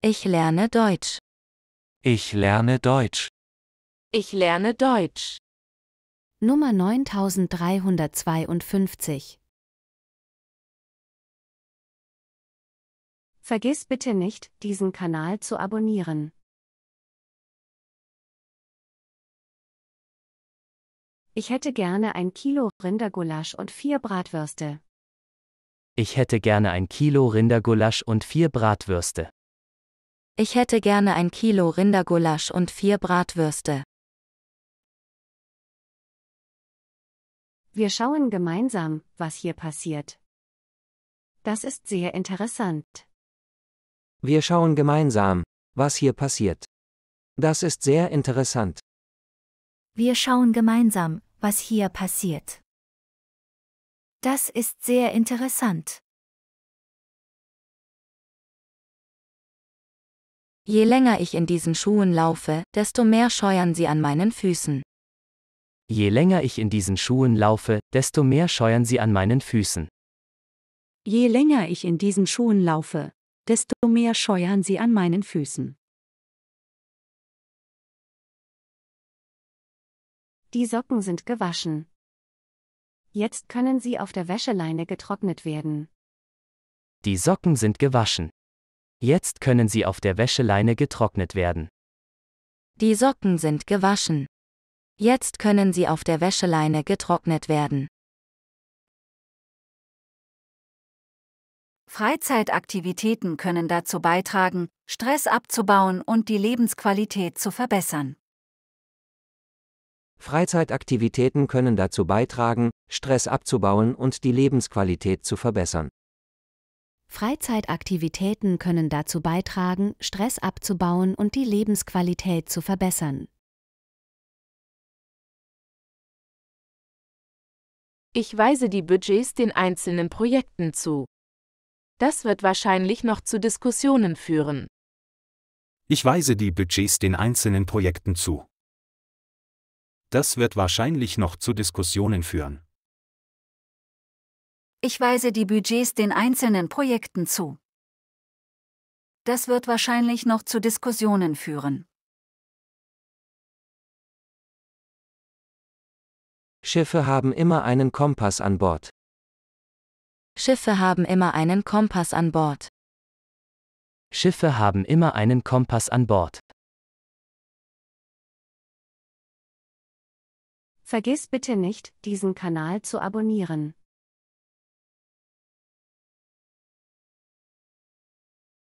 Ich lerne Deutsch. Ich lerne Deutsch. Ich lerne Deutsch. Nummer 9352. Vergiss bitte nicht, diesen Kanal zu abonnieren. Ich hätte gerne ein Kilo Rindergulasch und vier Bratwürste. Ich hätte gerne ein Kilo Rindergulasch und vier Bratwürste. Ich hätte gerne ein Kilo Rindergulasch und vier Bratwürste. Wir schauen gemeinsam, was hier passiert. Das ist sehr interessant. Wir schauen gemeinsam, was hier passiert. Das ist sehr interessant. Wir schauen gemeinsam, was hier passiert. Das ist sehr interessant. Je länger ich in diesen Schuhen laufe, desto mehr scheuern sie an meinen Füßen. Je länger ich in diesen Schuhen laufe, desto mehr scheuern sie an meinen Füßen. Je länger ich in diesen Schuhen laufe, desto mehr scheuern sie an meinen Füßen. Die Socken sind gewaschen. Jetzt können sie auf der Wäscheleine getrocknet werden. Die Socken sind gewaschen. Jetzt können sie auf der Wäscheleine getrocknet werden. Die Socken sind gewaschen. Jetzt können sie auf der Wäscheleine getrocknet werden. Freizeitaktivitäten können dazu beitragen, Stress abzubauen und die Lebensqualität zu verbessern. Freizeitaktivitäten können dazu beitragen, Stress abzubauen und die Lebensqualität zu verbessern. Freizeitaktivitäten können dazu beitragen, Stress abzubauen und die Lebensqualität zu verbessern. Ich weise die Budgets den einzelnen Projekten zu. Das wird wahrscheinlich noch zu Diskussionen führen. Ich weise die Budgets den einzelnen Projekten zu. Das wird wahrscheinlich noch zu Diskussionen führen. Ich weise die Budgets den einzelnen Projekten zu. Das wird wahrscheinlich noch zu Diskussionen führen. Schiffe haben immer einen Kompass an Bord. Schiffe haben immer einen Kompass an Bord. Schiffe haben immer einen Kompass an Bord. Vergiss bitte nicht, diesen Kanal zu abonnieren.